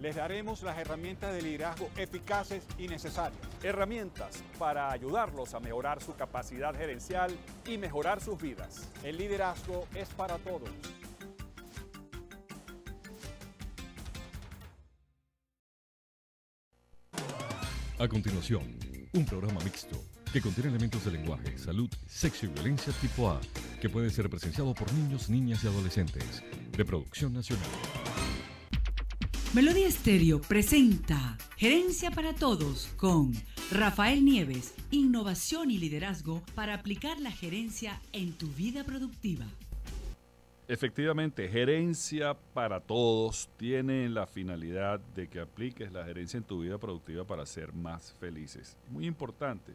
les daremos las herramientas de liderazgo eficaces y necesarias. Herramientas para ayudarlos a mejorar su capacidad gerencial y mejorar sus vidas. El liderazgo es para todos. A continuación, un programa mixto que contiene elementos de lenguaje, salud, sexo y violencia tipo A, que puede ser presenciado por niños, niñas y adolescentes, de producción nacional. Melodía Estéreo presenta Gerencia para Todos con Rafael Nieves, Innovación y Liderazgo para aplicar la gerencia en tu vida productiva. Efectivamente, Gerencia para Todos tiene la finalidad de que apliques la gerencia en tu vida productiva para ser más felices. Muy importante,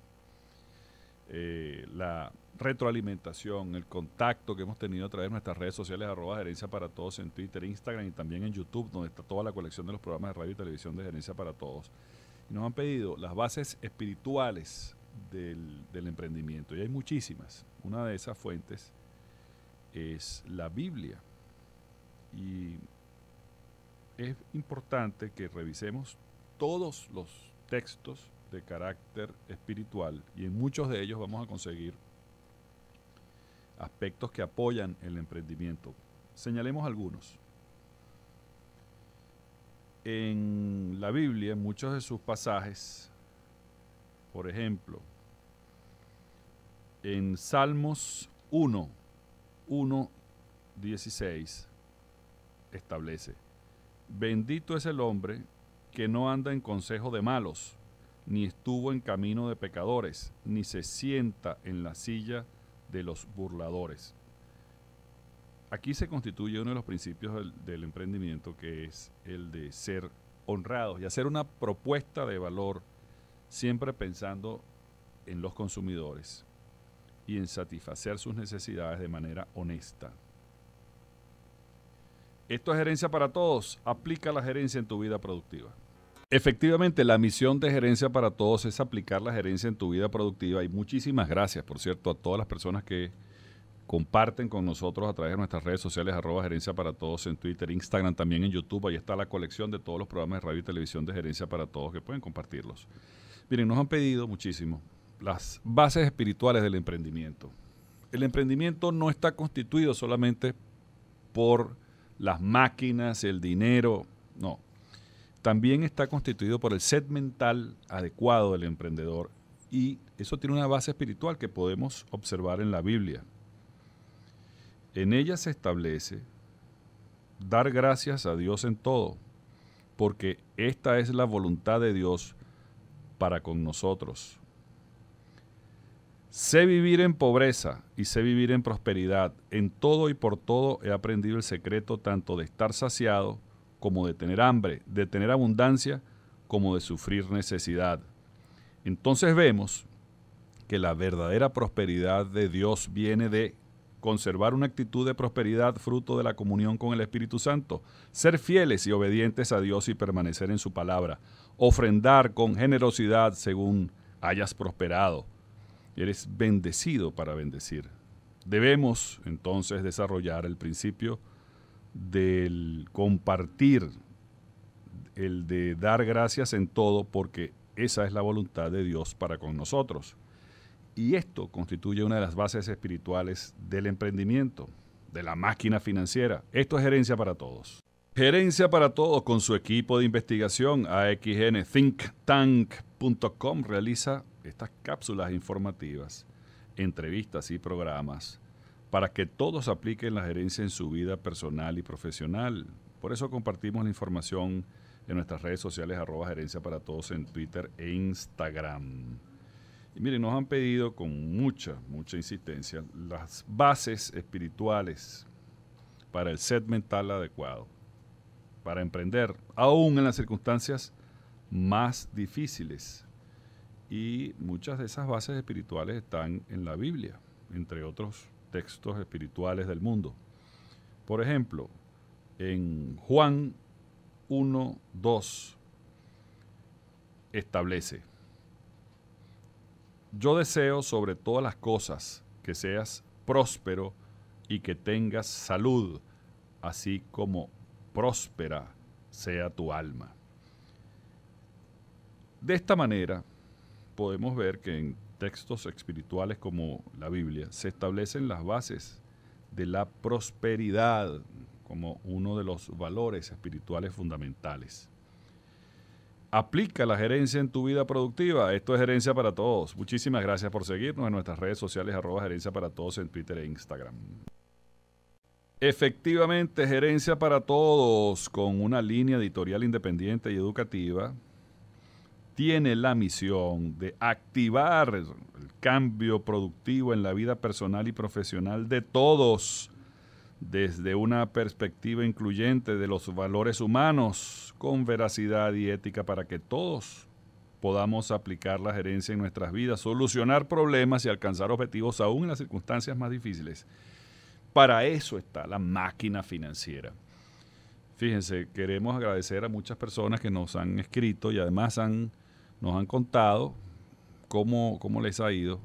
eh, la retroalimentación, el contacto que hemos tenido a través de nuestras redes sociales, arroba gerencia para todos en Twitter, Instagram y también en YouTube, donde está toda la colección de los programas de radio y televisión de gerencia para todos. Y nos han pedido las bases espirituales del emprendimiento, y hay muchísimas. Una de esas fuentes es la Biblia. Y es importante que revisemos todos los textos de carácter espiritual y en muchos de ellos vamos a conseguir aspectos que apoyan el emprendimiento. Señalemos algunos. En la Biblia, en muchos de sus pasajes, por ejemplo, en Salmos 1, 1, 16, establece, bendito es el hombre que no anda en consejo de malos ni estuvo en camino de pecadores, ni se sienta en la silla de los burladores. Aquí se constituye uno de los principios del, emprendimiento, que es el de ser honrados y hacer una propuesta de valor, siempre pensando en los consumidores y en satisfacer sus necesidades de manera honesta. Esto es gerencia para todos. Aplica la gerencia en tu vida productiva. Efectivamente, la misión de Gerencia para Todos es aplicar la gerencia en tu vida productiva y muchísimas gracias, por cierto, a todas las personas que comparten con nosotros a través de nuestras redes sociales, arroba Gerencia para Todos en Twitter, Instagram, también en YouTube. Ahí está la colección de todos los programas de radio y televisión de Gerencia para Todos que pueden compartirlos. Miren, nos han pedido muchísimo las bases espirituales del emprendimiento. El emprendimiento no está constituido solamente por las máquinas, el dinero, no también está constituido por el set mental adecuado del emprendedor y eso tiene una base espiritual que podemos observar en la Biblia. En ella se establece dar gracias a Dios en todo, porque esta es la voluntad de Dios para con nosotros. Sé vivir en pobreza y sé vivir en prosperidad. En todo y por todo he aprendido el secreto tanto de estar saciado como de tener hambre, de tener abundancia, como de sufrir necesidad. Entonces vemos que la verdadera prosperidad de Dios viene de conservar una actitud de prosperidad fruto de la comunión con el Espíritu Santo, ser fieles y obedientes a Dios y permanecer en su palabra, ofrendar con generosidad según hayas prosperado. Eres bendecido para bendecir. Debemos entonces desarrollar el principio del compartir, el de dar gracias en todo, porque esa es la voluntad de Dios para con nosotros. Y esto constituye una de las bases espirituales del emprendimiento, de la máquina financiera. Esto es gerencia para todos. Gerencia para todos con su equipo de investigación AXN thinktank.com realiza estas cápsulas informativas, entrevistas y programas para que todos apliquen la gerencia en su vida personal y profesional. Por eso compartimos la información en nuestras redes sociales arroba gerencia para todos en Twitter e Instagram. Y miren, nos han pedido con mucha, mucha insistencia las bases espirituales para el set mental adecuado, para emprender, aún en las circunstancias más difíciles. Y muchas de esas bases espirituales están en la Biblia, entre otros textos espirituales del mundo. Por ejemplo, en Juan 1, 2 establece, yo deseo sobre todas las cosas que seas próspero y que tengas salud, así como próspera sea tu alma. De esta manera, podemos ver que en textos espirituales como la Biblia, se establecen las bases de la prosperidad como uno de los valores espirituales fundamentales. Aplica la gerencia en tu vida productiva. Esto es Gerencia para Todos. Muchísimas gracias por seguirnos en nuestras redes sociales, arroba Gerencia para Todos en Twitter e Instagram. Efectivamente, Gerencia para Todos, con una línea editorial independiente y educativa, tiene la misión de activar el cambio productivo en la vida personal y profesional de todos desde una perspectiva incluyente de los valores humanos con veracidad y ética para que todos podamos aplicar la gerencia en nuestras vidas, solucionar problemas y alcanzar objetivos aún en las circunstancias más difíciles. Para eso está la máquina financiera. Fíjense, queremos agradecer a muchas personas que nos han escrito y además han nos han contado cómo, cómo les ha ido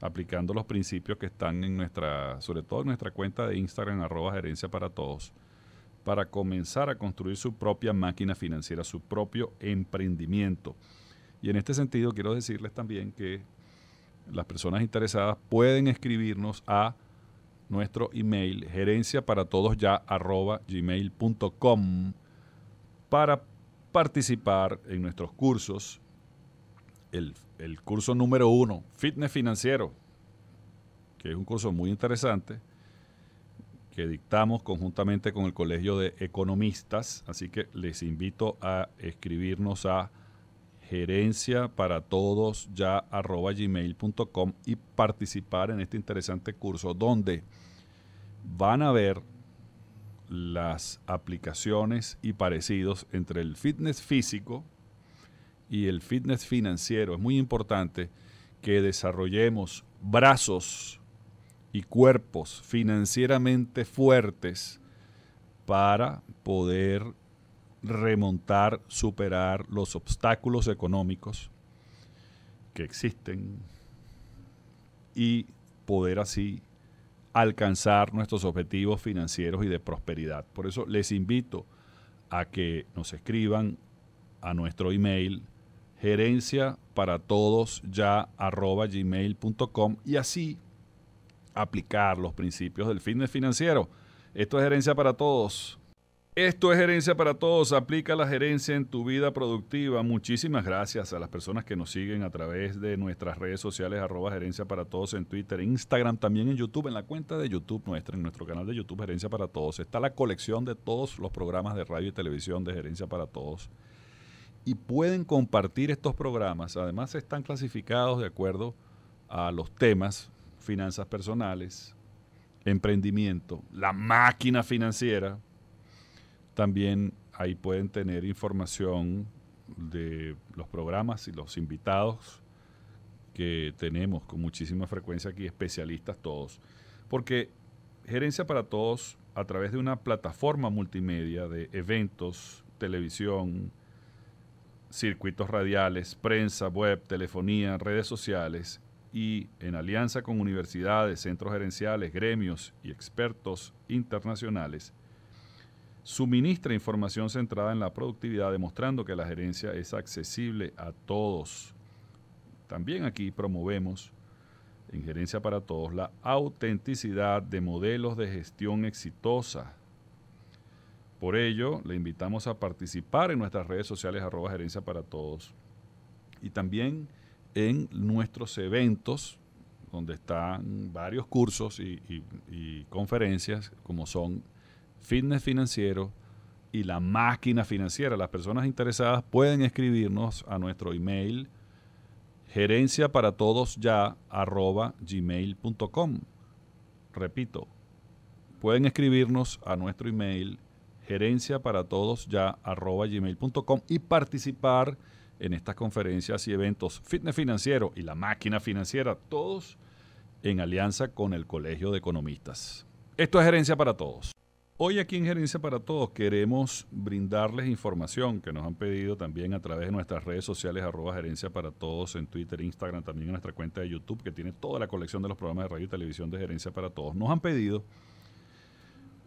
aplicando los principios que están en nuestra, sobre todo en nuestra cuenta de Instagram, arroba gerencia para todos, para comenzar a construir su propia máquina financiera, su propio emprendimiento. Y en este sentido quiero decirles también que las personas interesadas pueden escribirnos a nuestro email gerencia para todos ya arroba gmail.com para participar en nuestros cursos el, curso número uno, Fitness Financiero, que es un curso muy interesante que dictamos conjuntamente con el Colegio de Economistas. Así que les invito a escribirnos a gerencia para todos ya arroba gmail.com y participar en este interesante curso donde van a ver las aplicaciones y parecidos entre el fitness físico, y el fitness financiero, es muy importante que desarrollemos brazos y cuerpos financieramente fuertes para poder remontar, superar los obstáculos económicos que existen y poder así alcanzar nuestros objetivos financieros y de prosperidad. Por eso les invito a que nos escriban a nuestro email gerencia para todos ya arroba gmail.com y así aplicar los principios del fitness financiero. Esto es gerencia para todos. Esto es gerencia para todos. Aplica la gerencia en tu vida productiva. Muchísimas gracias a las personas que nos siguen a través de nuestras redes sociales, arroba gerencia para todos en Twitter, Instagram, también en YouTube, en la cuenta de YouTube nuestra, en nuestro canal de YouTube Gerencia para Todos. Está la colección de todos los programas de radio y televisión de Gerencia para Todos y pueden compartir estos programas. Además están clasificados de acuerdo a los temas, finanzas personales, emprendimiento, la máquina financiera. También ahí pueden tener información de los programas y los invitados que tenemos con muchísima frecuencia aquí, especialistas todos. Porque Gerencia para Todos, a través de una plataforma multimedia de eventos, televisión, circuitos radiales, prensa, web, telefonía, redes sociales y en alianza con universidades, centros gerenciales, gremios y expertos internacionales, suministra información centrada en la productividad, demostrando que la gerencia es accesible a todos. También aquí promovemos en Gerencia para Todos la autenticidad de modelos de gestión exitosa por ello, le invitamos a participar en nuestras redes sociales arroba gerencia para todos y también en nuestros eventos donde están varios cursos y, conferencias como son fitness financiero, y la máquina financiera. Las personas interesadas pueden escribirnos a nuestro email gerencia para todos ya gmail.com. Repito, pueden escribirnos a nuestro email gerencia para todos ya arroba gmail.com y participar en estas conferencias y eventos Fitness Financiero y la Máquina Financiera, todos en alianza con el Colegio de Economistas. Esto es Gerencia para Todos. Hoy aquí en Gerencia para Todos queremos brindarles información que nos han pedido también a través de nuestras redes sociales, arroba Gerencia para Todos, en Twitter, Instagram, también en nuestra cuenta de YouTube, que tiene toda la colección de los programas de radio y televisión de Gerencia para Todos. Nos han pedido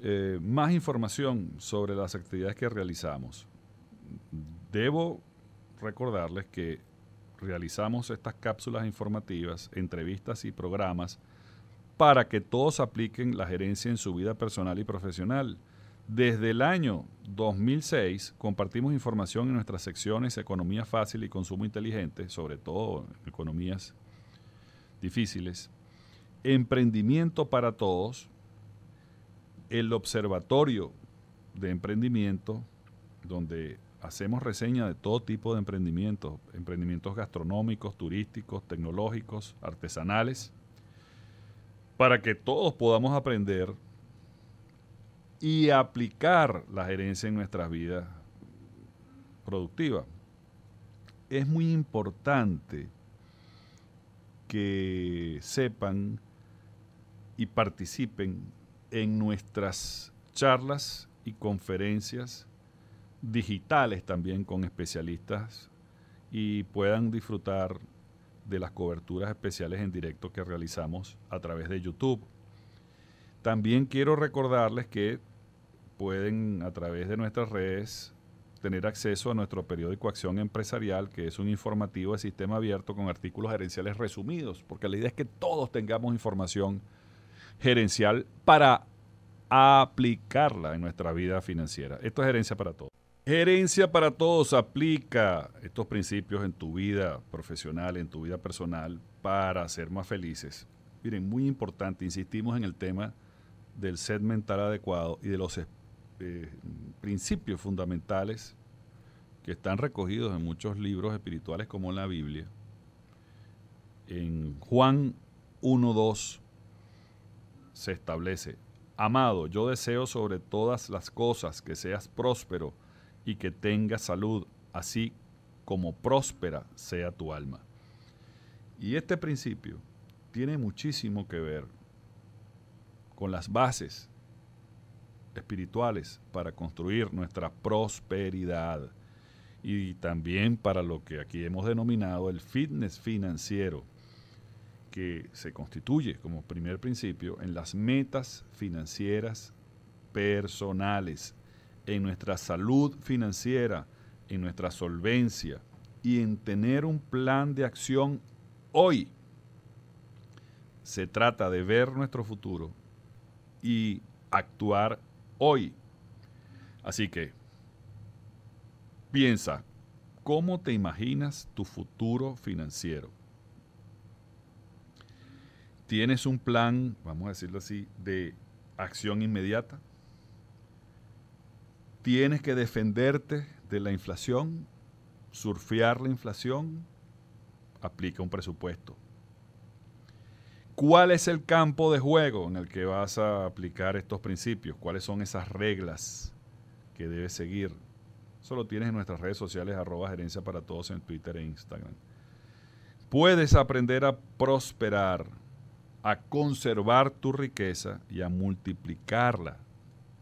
eh, más información sobre las actividades que realizamos. Debo recordarles que realizamos estas cápsulas informativas, entrevistas y programas para que todos apliquen la gerencia en su vida personal y profesional. Desde el año 2006 compartimos información en nuestras secciones Economía Fácil y Consumo Inteligente, sobre todo economías difíciles, Emprendimiento para Todos, el Observatorio de Emprendimiento, donde hacemos reseña de todo tipo de emprendimientos, emprendimientos gastronómicos, turísticos, tecnológicos, artesanales, para que todos podamos aprender y aplicar la gerencia en nuestras vidas productivas. Es muy importante que sepan y participen en nuestras charlas y conferencias digitales también con especialistas y puedan disfrutar de las coberturas especiales en directo que realizamos a través de YouTube. También quiero recordarles que pueden a través de nuestras redes tener acceso a nuestro periódico Acción Empresarial, que es un informativo de sistema abierto con artículos gerenciales resumidos, porque la idea es que todos tengamos información gerencial para aplicarla en nuestra vida financiera. Esto es gerencia para todos. Gerencia para todos aplica estos principios en tu vida profesional, en tu vida personal, para ser más felices. Miren, muy importante, insistimos en el tema del sed mental adecuado y de los eh, principios fundamentales que están recogidos en muchos libros espirituales como en la Biblia. En Juan 1.2 se establece. Amado, yo deseo sobre todas las cosas que seas próspero y que tengas salud, así como próspera sea tu alma. Y este principio tiene muchísimo que ver con las bases espirituales para construir nuestra prosperidad y también para lo que aquí hemos denominado el fitness financiero que se constituye como primer principio en las metas financieras personales, en nuestra salud financiera, en nuestra solvencia y en tener un plan de acción hoy. Se trata de ver nuestro futuro y actuar hoy. Así que piensa, ¿cómo te imaginas tu futuro financiero? ¿Tienes un plan, vamos a decirlo así, de acción inmediata? ¿Tienes que defenderte de la inflación, surfear la inflación? Aplica un presupuesto. ¿Cuál es el campo de juego en el que vas a aplicar estos principios? ¿Cuáles son esas reglas que debes seguir? Eso lo tienes en nuestras redes sociales, arroba gerencia para todos en Twitter e Instagram. Puedes aprender a prosperar a conservar tu riqueza y a multiplicarla,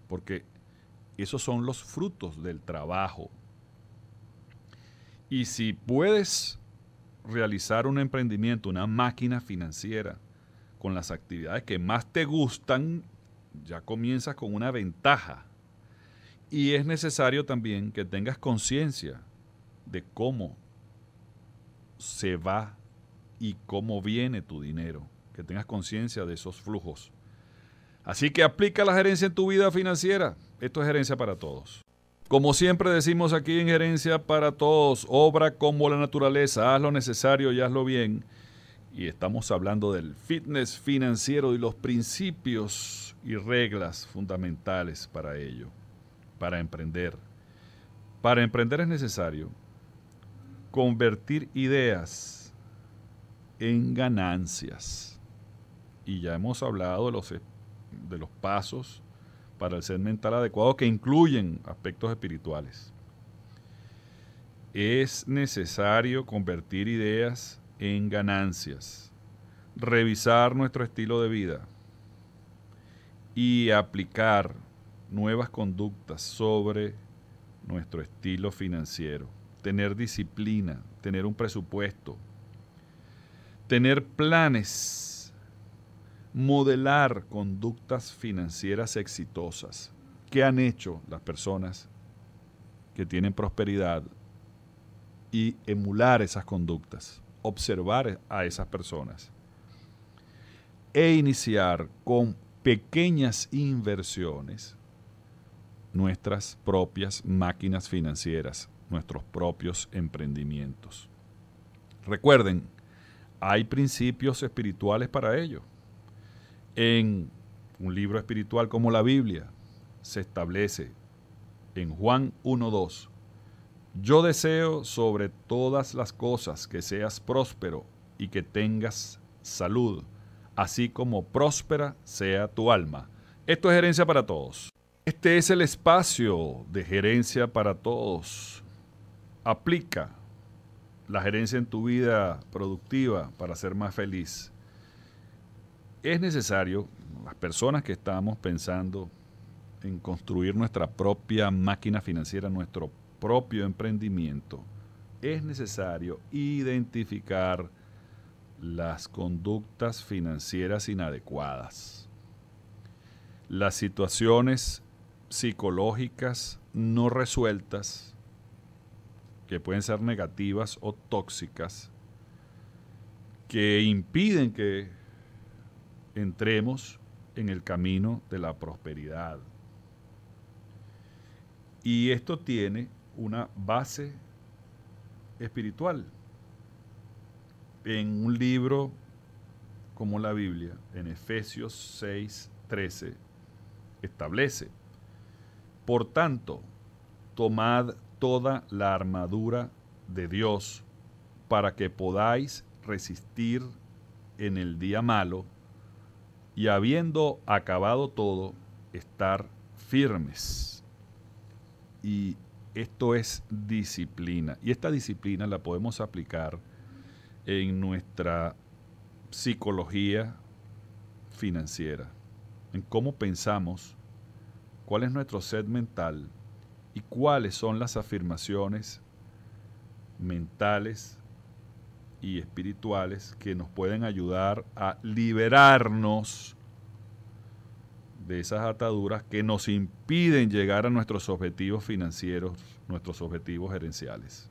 porque esos son los frutos del trabajo. Y si puedes realizar un emprendimiento, una máquina financiera, con las actividades que más te gustan, ya comienzas con una ventaja. Y es necesario también que tengas conciencia de cómo se va y cómo viene tu dinero que tengas conciencia de esos flujos. Así que aplica la gerencia en tu vida financiera. Esto es gerencia para todos. Como siempre decimos aquí en Gerencia para Todos, obra como la naturaleza, haz lo necesario y hazlo bien. Y estamos hablando del fitness financiero y los principios y reglas fundamentales para ello, para emprender. Para emprender es necesario convertir ideas en ganancias y ya hemos hablado de los, eh, de los pasos para el ser mental adecuado que incluyen aspectos espirituales. Es necesario convertir ideas en ganancias, revisar nuestro estilo de vida y aplicar nuevas conductas sobre nuestro estilo financiero, tener disciplina, tener un presupuesto, tener planes modelar conductas financieras exitosas. ¿Qué han hecho las personas que tienen prosperidad y emular esas conductas? Observar a esas personas e iniciar con pequeñas inversiones nuestras propias máquinas financieras, nuestros propios emprendimientos. Recuerden, hay principios espirituales para ello en un libro espiritual como la Biblia, se establece en Juan 1.2, yo deseo sobre todas las cosas que seas próspero y que tengas salud, así como próspera sea tu alma. Esto es Gerencia para Todos. Este es el espacio de Gerencia para Todos. Aplica la gerencia en tu vida productiva para ser más feliz es necesario, las personas que estamos pensando en construir nuestra propia máquina financiera, nuestro propio emprendimiento, es necesario identificar las conductas financieras inadecuadas, las situaciones psicológicas no resueltas, que pueden ser negativas o tóxicas, que impiden que entremos en el camino de la prosperidad. Y esto tiene una base espiritual. En un libro como la Biblia, en Efesios 6, 13, establece, por tanto, tomad toda la armadura de Dios para que podáis resistir en el día malo y habiendo acabado todo, estar firmes. Y esto es disciplina. Y esta disciplina la podemos aplicar en nuestra psicología financiera, en cómo pensamos, cuál es nuestro set mental y cuáles son las afirmaciones mentales y espirituales que nos pueden ayudar a liberarnos de esas ataduras que nos impiden llegar a nuestros objetivos financieros, nuestros objetivos gerenciales.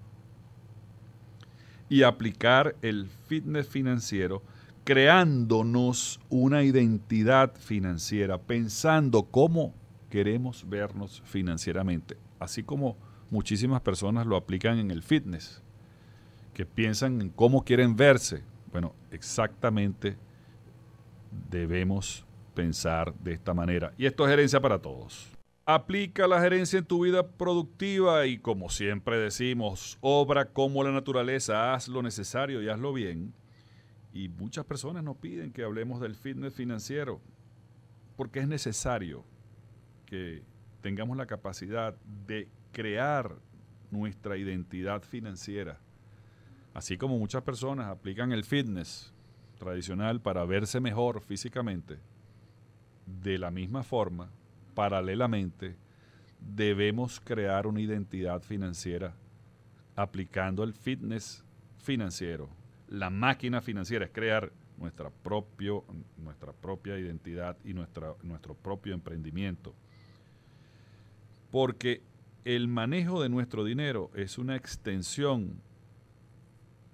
Y aplicar el fitness financiero creándonos una identidad financiera, pensando cómo queremos vernos financieramente, así como muchísimas personas lo aplican en el fitness que piensan en cómo quieren verse. Bueno, exactamente debemos pensar de esta manera. Y esto es gerencia para todos. Aplica la gerencia en tu vida productiva y como siempre decimos, obra como la naturaleza, haz lo necesario y hazlo bien. Y muchas personas nos piden que hablemos del fitness financiero porque es necesario que tengamos la capacidad de crear nuestra identidad financiera Así como muchas personas aplican el fitness tradicional para verse mejor físicamente, de la misma forma, paralelamente, debemos crear una identidad financiera aplicando el fitness financiero. La máquina financiera es crear nuestra, propio, nuestra propia identidad y nuestro propio emprendimiento. Porque el manejo de nuestro dinero es una extensión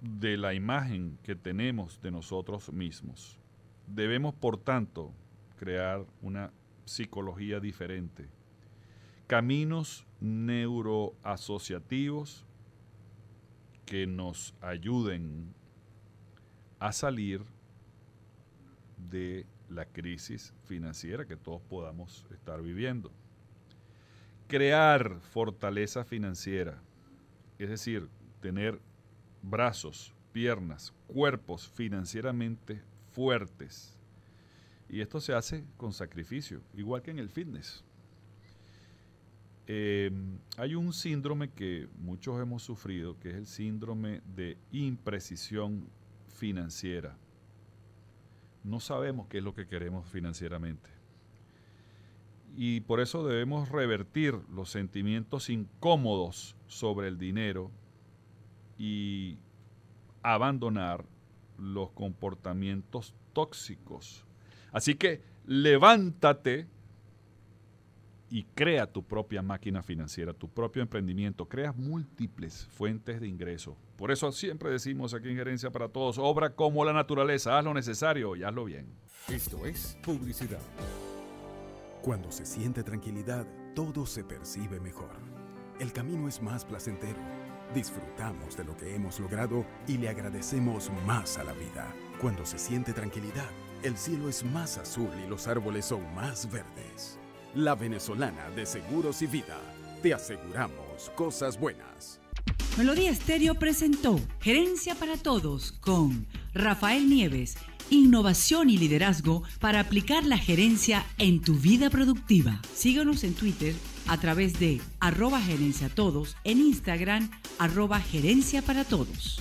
de la imagen que tenemos de nosotros mismos. Debemos, por tanto, crear una psicología diferente, caminos neuroasociativos que nos ayuden a salir de la crisis financiera que todos podamos estar viviendo. Crear fortaleza financiera, es decir, tener brazos, piernas, cuerpos financieramente fuertes. Y esto se hace con sacrificio, igual que en el fitness. Em, hay un síndrome que muchos hemos sufrido, que es el síndrome de imprecisión financiera. No sabemos qué es lo que queremos financieramente. Y por eso debemos revertir los sentimientos incómodos sobre el dinero y abandonar los comportamientos tóxicos. Así que levántate y crea tu propia máquina financiera, tu propio emprendimiento. crea múltiples fuentes de ingreso. Por eso siempre decimos aquí en Gerencia para Todos, obra como la naturaleza, haz lo necesario y hazlo bien. Esto es publicidad. Cuando se siente tranquilidad, todo se percibe mejor. El camino es más placentero disfrutamos de lo que hemos logrado y le agradecemos más a la vida. Cuando se siente tranquilidad, el cielo es más azul y los árboles son más verdes. La venezolana de Seguros y Vida. Te aseguramos cosas buenas. Melodía Estéreo presentó Gerencia para Todos con Rafael Nieves. Innovación y liderazgo para aplicar la gerencia en tu vida productiva. Síganos en Twitter a través de arroba gerencia todos en Instagram, arroba gerencia para todos.